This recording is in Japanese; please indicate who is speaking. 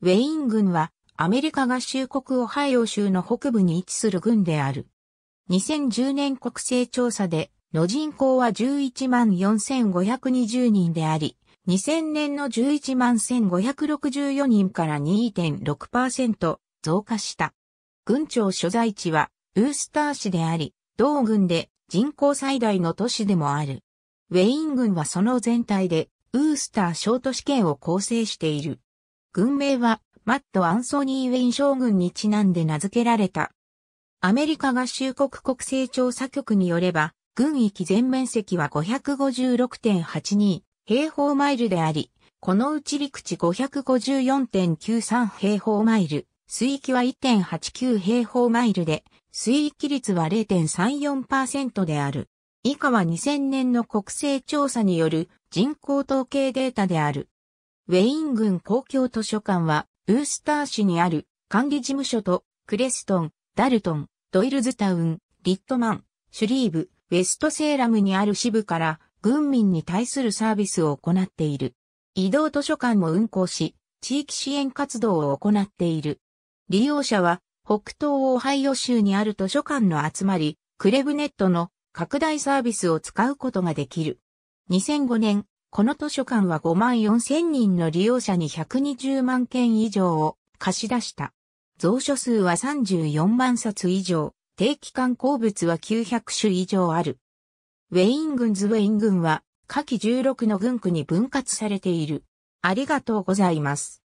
Speaker 1: ウェイン軍はアメリカ合衆国オハイオ州の北部に位置する軍である。2010年国勢調査での人口は11万4520人であり、2000年の11万1564人から2.6%増加した。軍庁所在地はウースター市であり、同軍で人口最大の都市でもある。ウェイン軍はその全体でウースター小都市圏を構成している。軍名は、マット・アンソニー・ウェイン将軍にちなんで名付けられた。アメリカ合衆国国勢調査局によれば、軍域全面積は556.82平方マイルであり、このうち陸地554.93平方マイル、水域は1.89平方マイルで、水域率は0.34%である。以下は2000年の国勢調査による人口統計データである。ウェイン郡公共図書館は、ウースター市にある管理事務所と、クレストン、ダルトン、ドイルズタウン、リットマン、シュリーブ、ウェストセーラムにある支部から、軍民に対するサービスを行っている。移動図書館も運行し、地域支援活動を行っている。利用者は、北東オハイオ州にある図書館の集まり、クレブネットの拡大サービスを使うことができる。2005年、この図書館は5万4千人の利用者に120万件以上を貸し出した。蔵書数は34万冊以上、定期刊光物は900種以上ある。ウェイン郡ズウェイン郡は下記16の軍区に分割されている。ありがとうございま
Speaker 2: す。